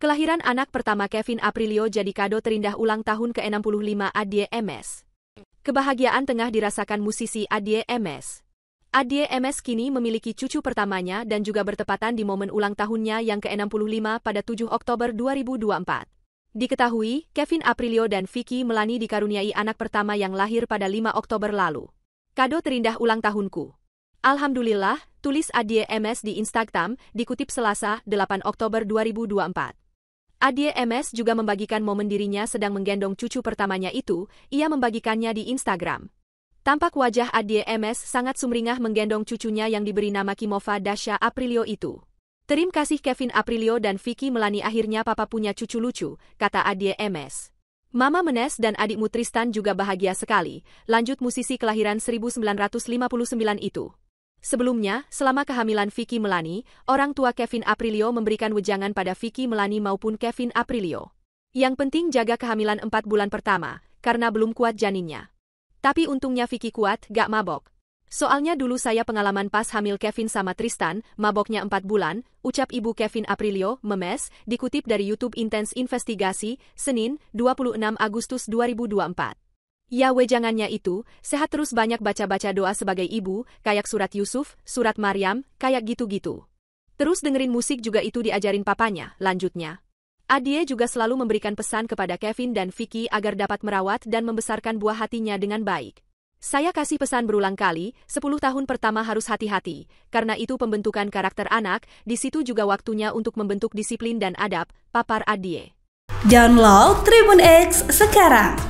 Kelahiran anak pertama Kevin Aprilio jadi kado terindah ulang tahun ke-65 Adie MS. Kebahagiaan tengah dirasakan musisi Adie MS. Adie MS kini memiliki cucu pertamanya dan juga bertepatan di momen ulang tahunnya yang ke-65 pada 7 Oktober 2024. Diketahui, Kevin Aprilio dan Vicky Melani dikaruniai anak pertama yang lahir pada 5 Oktober lalu. Kado terindah ulang tahunku. Alhamdulillah, tulis Adie MS di Instagram, dikutip Selasa, 8 Oktober 2024. Adie MS juga membagikan momen dirinya sedang menggendong cucu pertamanya itu, ia membagikannya di Instagram. Tampak wajah Adie MS sangat sumringah menggendong cucunya yang diberi nama Kimova Dasha Aprilio itu. Terim kasih Kevin Aprilio dan Vicky Melani akhirnya papa punya cucu lucu, kata Adie MS. Mama Menes dan adikmu Tristan juga bahagia sekali, lanjut musisi kelahiran 1959 itu. Sebelumnya, selama kehamilan Vicky Melani, orang tua Kevin Aprilio memberikan wejangan pada Vicky Melani maupun Kevin Aprilio. Yang penting jaga kehamilan empat bulan pertama, karena belum kuat janinnya. Tapi untungnya Vicky kuat, gak mabok. Soalnya dulu saya pengalaman pas hamil Kevin sama Tristan, maboknya empat bulan, ucap ibu Kevin Aprilio, memes, dikutip dari YouTube Intense Investigasi, Senin, 26 Agustus 2024. Yahweh jangannya itu, sehat terus banyak baca-baca doa sebagai ibu, kayak surat Yusuf, surat Maryam, kayak gitu-gitu. Terus dengerin musik juga itu diajarin papanya, lanjutnya. Adie juga selalu memberikan pesan kepada Kevin dan Vicky agar dapat merawat dan membesarkan buah hatinya dengan baik. Saya kasih pesan berulang kali, 10 tahun pertama harus hati-hati, karena itu pembentukan karakter anak, di situ juga waktunya untuk membentuk disiplin dan adab, papar Adie. Download Tribun X sekarang